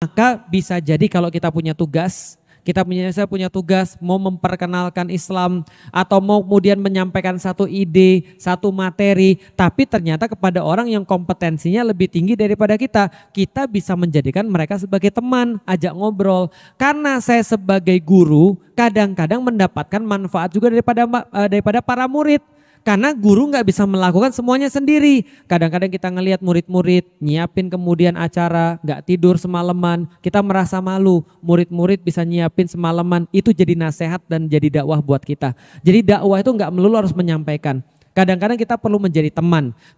Maka bisa jadi kalau kita punya tugas, kita punya saya punya tugas mau memperkenalkan Islam atau mau kemudian menyampaikan satu ide, satu materi, tapi ternyata kepada orang yang kompetensinya lebih tinggi daripada kita, kita bisa menjadikan mereka sebagai teman, ajak ngobrol. Karena saya sebagai guru kadang-kadang mendapatkan manfaat juga daripada eh, daripada para murid. Karena guru nggak bisa melakukan semuanya sendiri. Kadang-kadang kita ngelihat murid-murid nyiapin kemudian acara, nggak tidur semalaman, kita merasa malu. Murid-murid bisa nyiapin semalaman, itu jadi nasihat dan jadi dakwah buat kita. Jadi dakwah itu nggak melulu harus menyampaikan. Kadang-kadang kita perlu menjadi teman.